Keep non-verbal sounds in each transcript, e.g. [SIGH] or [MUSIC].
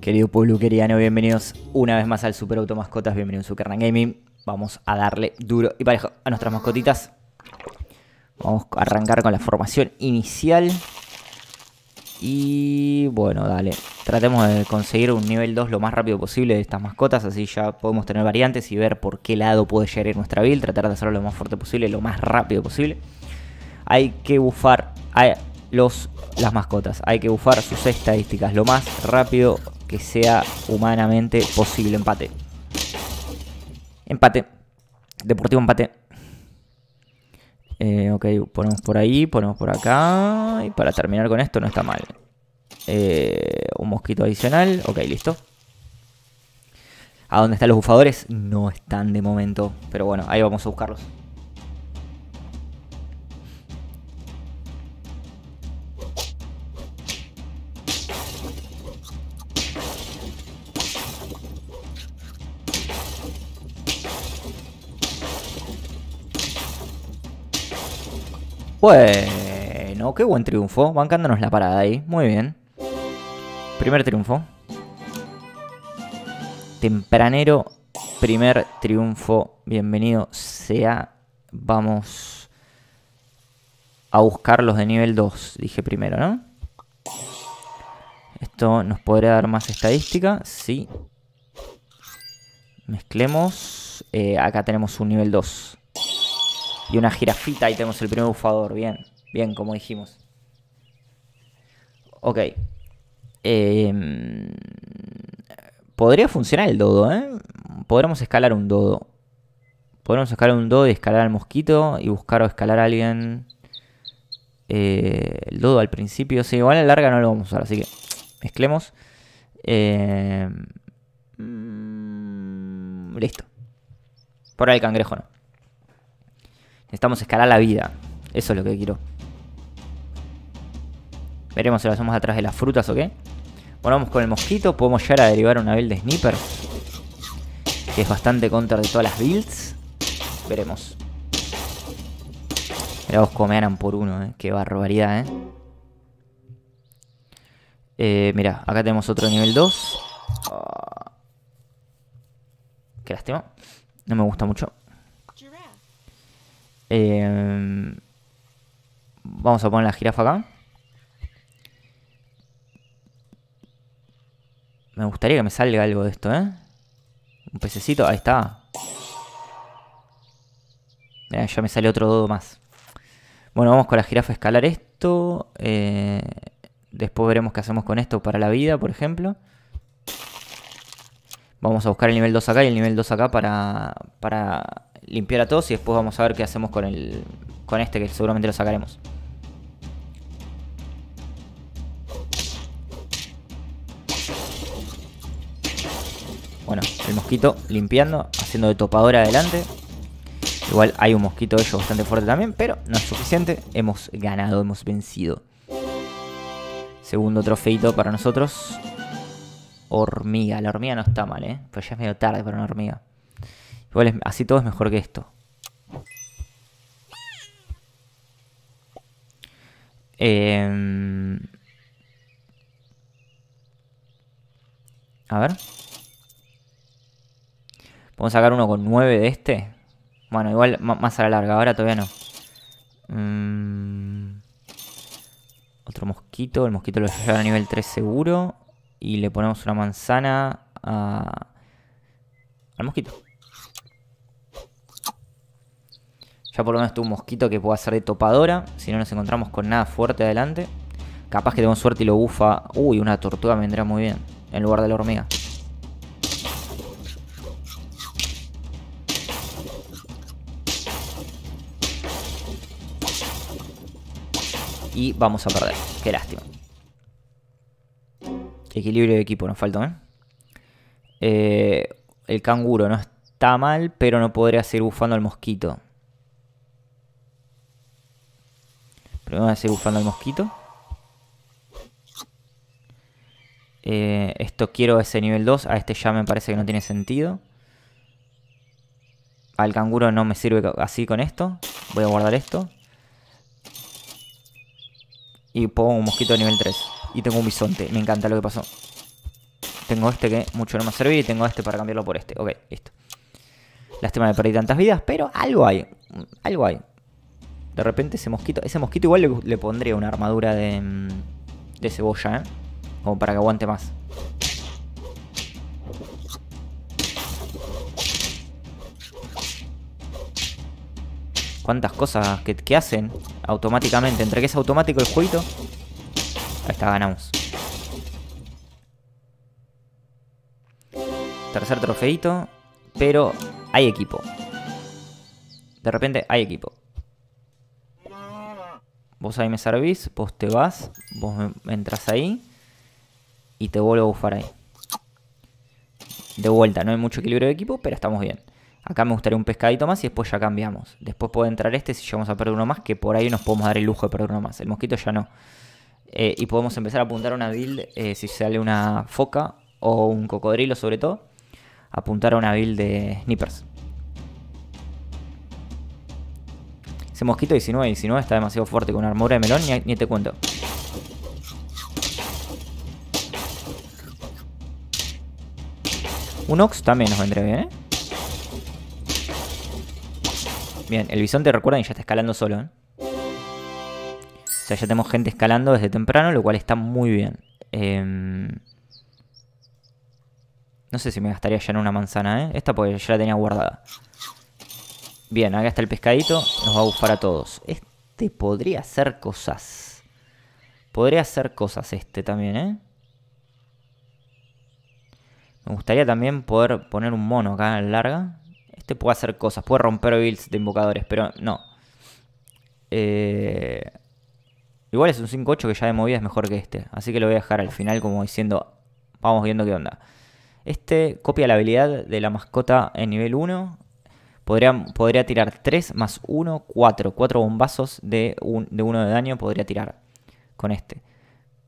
Querido pueblo, queriano, bienvenidos una vez más al Super Auto Mascotas, bienvenidos a Super Gaming. Vamos a darle duro y parejo a nuestras mascotitas. Vamos a arrancar con la formación inicial. Y bueno, dale. Tratemos de conseguir un nivel 2 lo más rápido posible de estas mascotas. Así ya podemos tener variantes y ver por qué lado puede llegar nuestra build. Tratar de hacerlo lo más fuerte posible, lo más rápido posible. Hay que bufar a los, las mascotas. Hay que bufar sus estadísticas lo más rápido que sea humanamente posible. Empate. Empate. Deportivo empate. Eh, ok, ponemos por ahí, ponemos por acá. Y para terminar con esto no está mal. Eh, un mosquito adicional. Ok, listo. ¿A dónde están los bufadores? No están de momento. Pero bueno, ahí vamos a buscarlos. Bueno, qué buen triunfo. Bancándonos la parada ahí. Muy bien. Primer triunfo. Tempranero. Primer triunfo. Bienvenido sea. Vamos a buscar los de nivel 2. Dije primero, ¿no? Esto nos podría dar más estadística. Sí. Mezclemos. Eh, acá tenemos un nivel 2. Y una jirafita. Ahí tenemos el primer bufador. Bien. Bien, como dijimos. Ok. Em, podría funcionar el dodo, ¿eh? Podremos escalar un dodo. Podremos escalar un dodo y escalar al mosquito y buscar o escalar a alguien. Eh, el dodo al principio. Sí, igual a la larga no lo vamos a usar, así que mezclemos. Em, mm, listo. Por ahí el cangrejo no. Necesitamos escalar la vida. Eso es lo que quiero. Veremos si lo hacemos atrás de las frutas o qué. Bueno, vamos con el mosquito. Podemos llegar a derivar una build de sniper. Que es bastante contra de todas las builds. Veremos. Mirá vos por uno, ¿eh? Qué barbaridad, ¿eh? eh mirá, acá tenemos otro nivel 2. Ah. Qué lástima. No me gusta mucho. Em, vamos a poner la jirafa acá. Me gustaría que me salga algo de esto, ¿eh? Un pececito, ahí está. ya me sale otro dodo más. Bueno, vamos con la jirafa a escalar esto. Eh, después veremos qué hacemos con esto para la vida, por ejemplo. Vamos a buscar el nivel 2 acá y el nivel 2 acá para, para limpiar a todos y después vamos a ver qué hacemos con el con este que seguramente lo sacaremos. Bueno, el mosquito limpiando, haciendo de topadora adelante. Igual hay un mosquito de ellos bastante fuerte también, pero no es suficiente. Hemos ganado, hemos vencido. Segundo trofeito para nosotros. Hormiga, la hormiga no está mal, ¿eh? Pues ya es medio tarde para una hormiga. Igual así todo es mejor que esto. Em, a ver. Vamos a sacar uno con nueve de este. Bueno, igual más a la larga. Ahora todavía no. Mm. otro mosquito. El mosquito lo lleva a a nivel 3 seguro. Y le ponemos una manzana a... al mosquito. Ya por lo menos tuvo un mosquito que pueda ser de topadora. Si no nos encontramos con nada fuerte adelante. Capaz que tengo suerte y lo bufa. Uy, una tortuga me vendrá muy bien. En lugar de la hormiga. Y vamos a perder. Qué lástima. Equilibrio de equipo nos falta, ¿eh? eh el canguro no está mal, pero no podría seguir bufando al mosquito. Lo voy a seguir buscando el mosquito. Eh, esto quiero ese nivel 2. A este ya me parece que no tiene sentido. Al canguro no me sirve así con esto. Voy a guardar esto. Y pongo un mosquito de nivel 3. Y tengo un bisonte. Me encanta lo que pasó. Tengo este que mucho no me sirve y tengo este para cambiarlo por este. Ok, listo. Lástima de perder tantas vidas, pero algo hay. Algo hay. De repente ese mosquito. Ese mosquito igual le, pondría una armadura de, mm, de cebolla, ¿eh? Como para que aguante más. Cuántas cosas que, que hacen automáticamente. Entre que es automático el jueguito. Ahí está, ganamos. Tercer trofeito. Pero hay equipo. De repente hay equipo. Vos ahí me servís, vos te vas, vos entras ahí y te vuelvo a bufar ahí. De vuelta, no hay mucho equilibrio de equipo, pero estamos bien. Acá me gustaría un pescadito más y después ya cambiamos. Después puede entrar este si llegamos a perder uno más, que por ahí nos podemos dar el lujo de perder uno más. El mosquito ya no. Eh, y podemos empezar a apuntar una build eh, si sale una foca o un cocodrilo sobre todo. Apuntar a una build de snipers. Ese mosquito 19, 19 está demasiado fuerte con armadura de melón, ni, te cuento. Un ox también nos vendría bien, ¿eh? Bien, el bisonte recuerden ya está escalando solo, ¿eh? O sea, ya tenemos gente escalando desde temprano, lo cual está muy bien. Em, no sé si me gastaría ya en una manzana, ¿eh? Esta porque ya la tenía guardada. Bien, acá está el pescadito. Nos va a bufar a todos. Este podría hacer cosas. Podría hacer cosas este también, ¿eh? Me gustaría también poder poner un mono acá en larga. Este puede hacer cosas. Puede romper builds de invocadores, pero no. Eh, igual es un 5-8 que ya de movida es mejor que este. Así que lo voy a dejar al final como diciendo... Vamos viendo qué onda. Este copia la habilidad de la mascota en nivel 1 Podría, tirar 3 más 1, 4. 4 bombazos de, de 1 de daño podría tirar con este.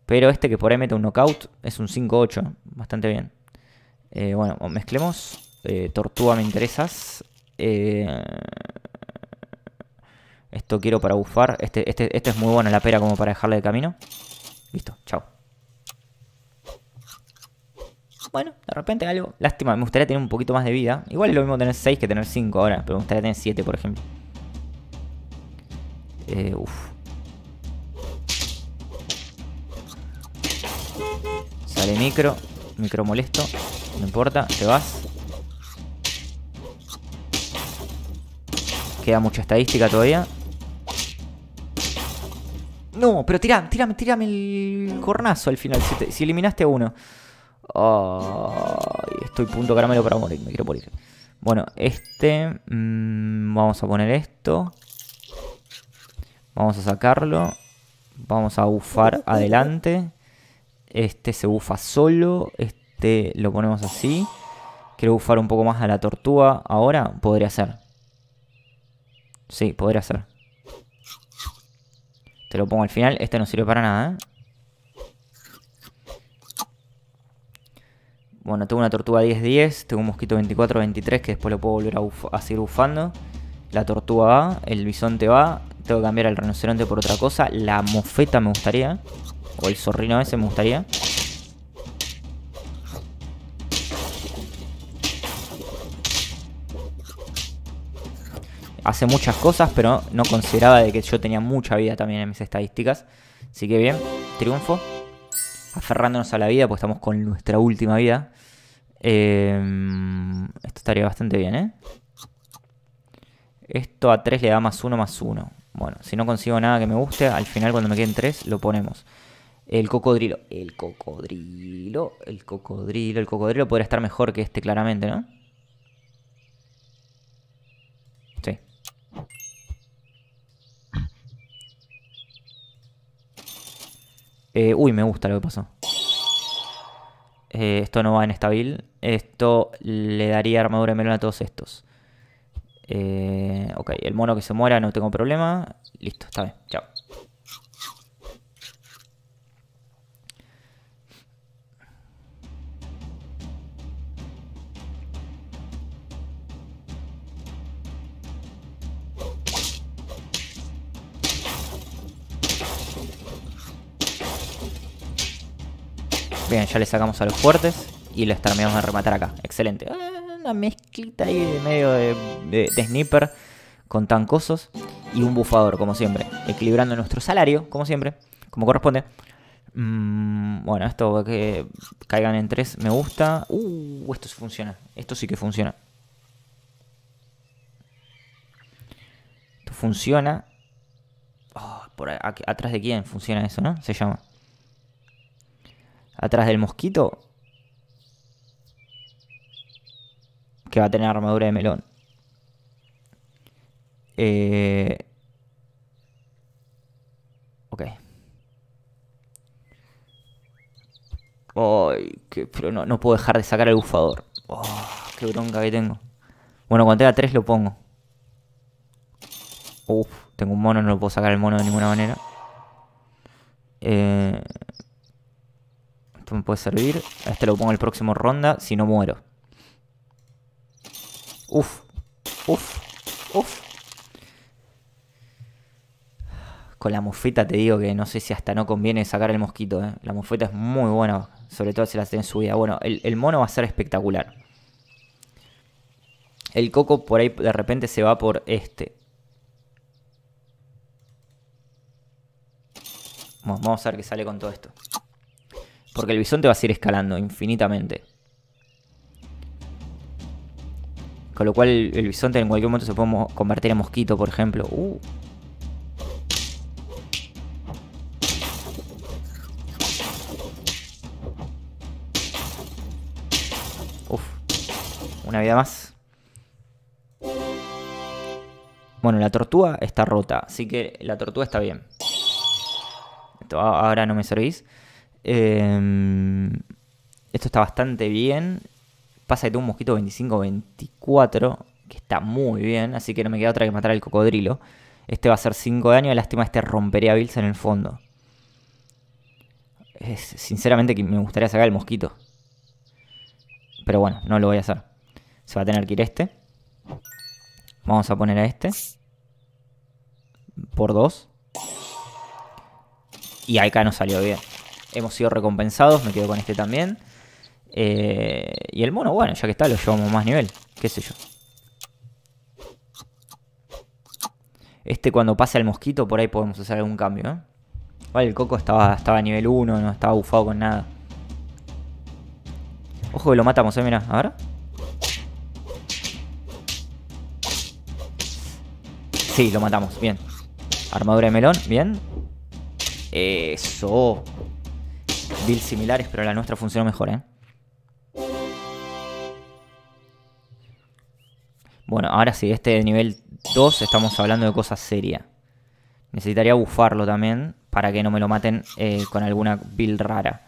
Pero este que por ahí mete un knockout es un 5-8. Bastante bien. Eh, bueno, mezclemos. Eh, tortuga me interesas. Eh, esto quiero para bufar. Este, este, este es muy bueno la pera como para dejarle de camino. Listo, chao. Bueno, de repente algo. Lástima, me gustaría tener un poquito más de vida. Igual es lo mismo tener 6 que tener 5 ahora, pero me gustaría tener 7, por ejemplo. Eh, Sale micro. Micro molesto. No importa, te vas. Queda mucha estadística todavía. No, pero tira, tirame, tirame el cornazo al final. Si, si eliminaste a uno estoy punto caramelo para morir, me quiero morir. Bueno, este... Mm, vamos a poner esto. Vamos a sacarlo. Vamos a bufar adelante. Este se bufa solo. Este lo ponemos así. Quiero bufar un poco más a la tortuga. Ahora podría ser. Sí, podría ser. Te lo pongo al final. Este no sirve para nada. ¿eh? Bueno, tengo una tortuga 10-10, tengo un mosquito 24-23 que después lo puedo volver a, seguir bufando. La tortuga va, el bisonte va, tengo que cambiar al rinoceronte por otra cosa. La mofeta me gustaría, o el zorrino ese me gustaría. Hace muchas cosas, pero no consideraba de que yo tenía mucha vida también en mis estadísticas. Así que bien, triunfo aferrándonos a la vida, porque estamos con nuestra última vida. Em, esto estaría bastante bien, ¿eh? Esto a 3 le da más 1, más 1. Bueno, si no consigo nada que me guste, al final cuando me queden 3 lo ponemos. El cocodrilo. El cocodrilo. El cocodrilo. El cocodrilo podría estar mejor que este claramente, ¿no? Eh, uy, me gusta lo que pasó. Eh, esto no va en esta Esto le daría armadura de melón a todos estos. Eh, ok, el mono que se muera no tengo problema. Listo, está bien. Chao. Bien, ya le sacamos a los fuertes y los terminamos de rematar acá. Excelente. Ah, una mezclita ahí de medio de, de, sniper con tancosos y un bufador, como siempre. Equilibrando nuestro salario, como siempre, como corresponde. Mm, bueno, esto que caigan en tres me gusta. Uh, esto sí funciona. Esto sí que funciona. Esto funciona. Ah, por atrás de quién funciona eso, ¿no? Se llama atrás del mosquito que va a tener armadura de melón. Eh... Ok. Ay, que, pero no, puedo dejar de sacar el bufador. Oh, qué bronca que tengo. Bueno, cuando tenga 3 lo pongo. Uf, tengo un mono, no lo puedo sacar el mono de ninguna manera. Eh me puede servir. este lo pongo en el próximo ronda, si no muero. Uf, uf, uf. Con la mufeta te digo que no sé si hasta no conviene sacar el mosquito. Eh. La mufeta es muy buena, sobre todo si la su subida. Bueno, el, el mono va a ser espectacular. El coco por ahí de repente se va por este. Vamos a ver qué sale con todo esto. Porque el bisonte va a seguir escalando infinitamente. Con lo cual el bisonte en cualquier momento se puede convertir en mosquito, por ejemplo. Uh. Uf. Una vida más. Bueno, la tortuga está rota, así que la tortuga está bien. ahora no me servís. Em, esto está bastante bien. Pasa que un mosquito 25-24, que está muy bien, así que no me queda otra que matar al cocodrilo. Este va a ser 5 de daño, lástima este rompería a Bills en el fondo. sinceramente que me gustaría sacar el mosquito. Pero bueno, no lo voy a hacer. Se va a tener que ir este. Vamos a poner a este. Por 2. Y acá no salió bien hemos sido recompensados, me quedo con este también. Eh, y el mono, bueno, ya que está, lo llevamos más nivel, qué sé yo. Este cuando pase el mosquito, por ahí podemos hacer algún cambio, ¿eh? Vale, el coco estaba, estaba a nivel 1, no estaba bufado con nada. Ojo que lo matamos, eh, mira, a ver. Sí, lo matamos, bien. Armadura de melón, bien. Eso builds similares, pero la nuestra funcionó mejor, ¿eh? Bueno, ahora sí, este de nivel 2 estamos hablando de cosas seria Necesitaría bufarlo también para que no me lo maten eh, con alguna build rara.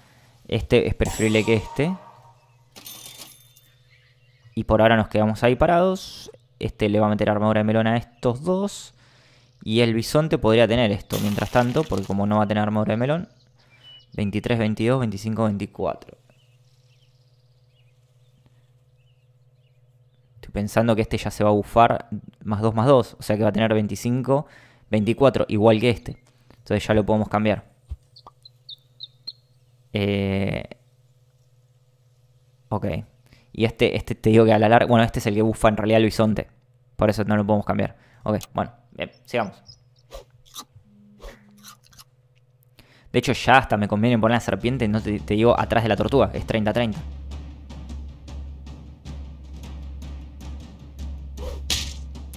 Este es preferible que este. Y por ahora nos quedamos ahí parados. Este le va a meter armadura de melón a estos dos. Y el bisonte podría tener esto, mientras tanto, porque como no va a tener armadura de melón, 23, 22, 25, 24. Estoy pensando que este ya se va a bufar más 2 más 2, o sea que va a tener 25, 24, igual que este. Entonces ya lo podemos cambiar. Eh, ok. Y este, este te digo que a la larga. Bueno, este es el que bufa en realidad el horizonte Por eso no lo podemos cambiar. Ok, bueno, sigamos. De hecho, ya hasta me conviene poner la serpiente, no te, digo atrás de la tortuga, es 30-30.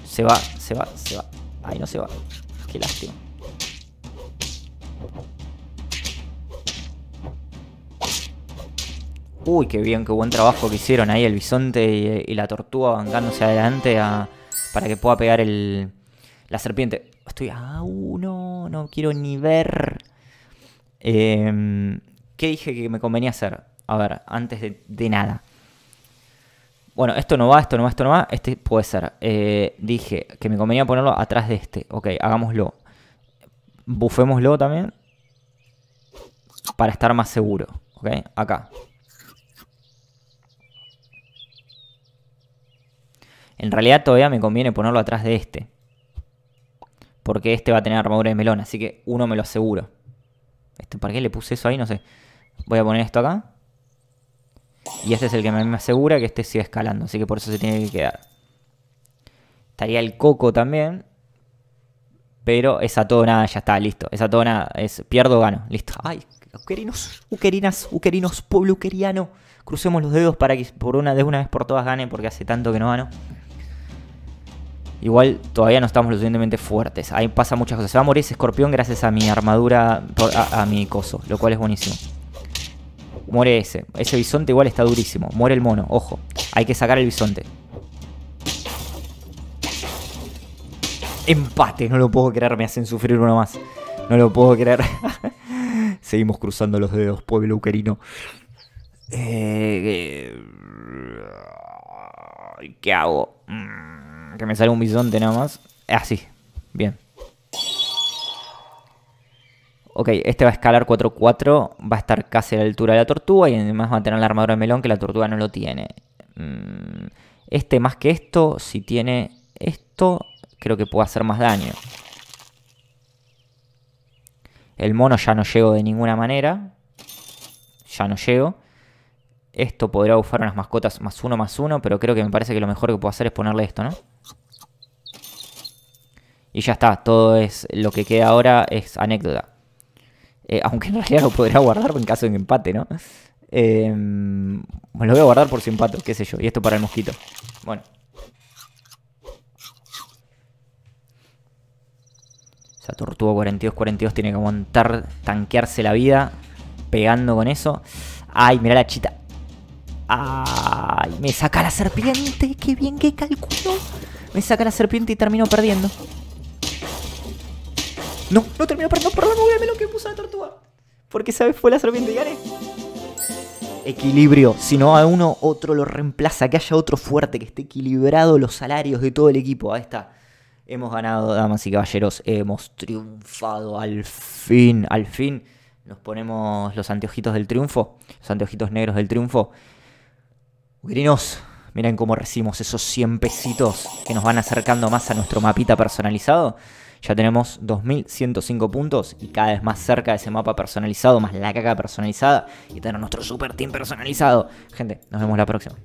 Se va, se va, se va. Ay, no se va. Qué lástima. Uy, qué bien, qué buen trabajo que hicieron ahí el bisonte y, la tortuga bancándose adelante para que pueda pegar la serpiente. Estoy a ah, uno, uh, no quiero ni ver. Em, ¿Qué dije que me convenía hacer? A ver, antes de, nada. Bueno, esto no va, esto no va, esto no va. Este puede ser. Eh, dije que me convenía ponerlo atrás de este. Ok, hagámoslo. Bufémoslo también. Para estar más seguro. Ok, acá. En realidad todavía me conviene ponerlo atrás de este. Porque este va a tener armadura de melón, así que uno me lo aseguro. Este, ¿Para qué le puse eso ahí? No sé. Voy a poner esto acá. Y este es el que me asegura que este siga escalando. Así que por eso se tiene que quedar. Estaría el coco también. Pero esa a todo nada, ya está, listo. Esa a todo nada. Es pierdo o gano. Listo. Ay, uquerinos, uquerinas, uquerinos, pueblo uqueriano. Crucemos los dedos para que por una, de una vez por todas gane porque hace tanto que no gano igual todavía no estamos lo suficientemente fuertes. Ahí pasa muchas cosas. Se va a morir ese escorpión gracias a mi armadura, a, mi coso, lo cual es buenísimo. Muere ese. Ese bisonte igual está durísimo. Muere el mono, ojo. Hay que sacar el bisonte. Empate, no lo puedo creer, me hacen sufrir uno más. No lo puedo creer. [LAUGHS] Seguimos cruzando los dedos, pueblo eucarino Eh, eh ¿Qué hago? Mm que me sale un bisonte nada más. Así, bien. Ok, este va a escalar 4-4, va a estar casi a la altura de la tortuga y además va a tener la armadura de melón que la tortuga no lo tiene. Mm, este más que esto, si tiene esto, creo que puede hacer más daño. El mono ya no llego de ninguna manera. Ya no llego. Esto podrá bufar unas mascotas más uno, más uno, pero creo que me parece que lo mejor que puedo hacer es ponerle esto, ¿no? Y ya está, todo es lo que queda ahora es anécdota. Eh, aunque en realidad lo podría guardar en caso de empate, ¿no? Em, lo voy a guardar por si empato, qué sé yo. Y esto para el mosquito. Bueno. Esa tortuga 42-42 tiene que montar, tanquearse la vida. Pegando con eso. Ay, mira la chita. Ay, me saca la serpiente. Qué bien que calculo. Me saca la serpiente y termino perdiendo. No, no terminó, perdón, perdón, lo que puso la tortuga. Porque sabes fue la serpiente y gané. Equilibrio. Si no a uno, otro lo reemplaza. Que haya otro fuerte, que esté equilibrado los salarios de todo el equipo. Ahí está. Hemos ganado, damas y caballeros. Hemos triunfado. Al fin, al fin. Nos ponemos los anteojitos del triunfo. Los anteojitos negros del triunfo. Grinos, miren cómo recibimos esos 100 pesitos que nos van acercando más a nuestro mapita personalizado. Ya tenemos 2.105 puntos y cada vez más cerca de ese mapa personalizado, más la caca personalizada y tener nuestro super team personalizado. Gente, nos vemos la próxima.